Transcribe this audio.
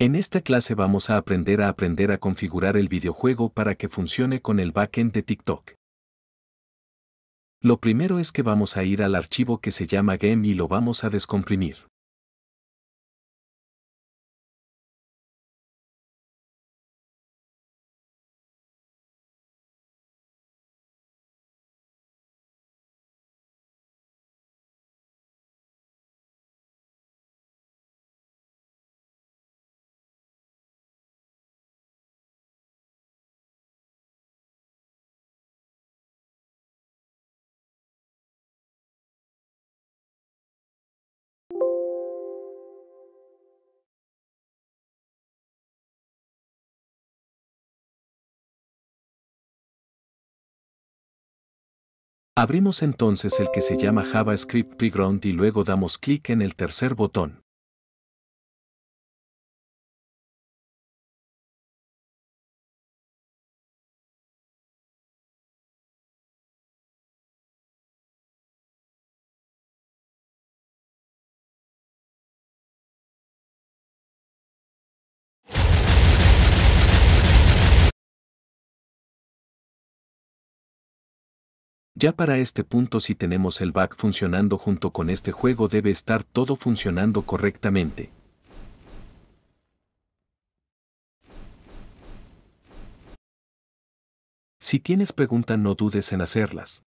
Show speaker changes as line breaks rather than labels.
En esta clase vamos a aprender a aprender a configurar el videojuego para que funcione con el backend de TikTok. Lo primero es que vamos a ir al archivo que se llama game y lo vamos a
descomprimir. Abrimos entonces el que se llama JavaScript Preground y luego damos clic en el tercer botón.
Ya para este punto si tenemos el back funcionando junto con este juego debe estar todo funcionando correctamente. Si tienes preguntas no dudes
en hacerlas.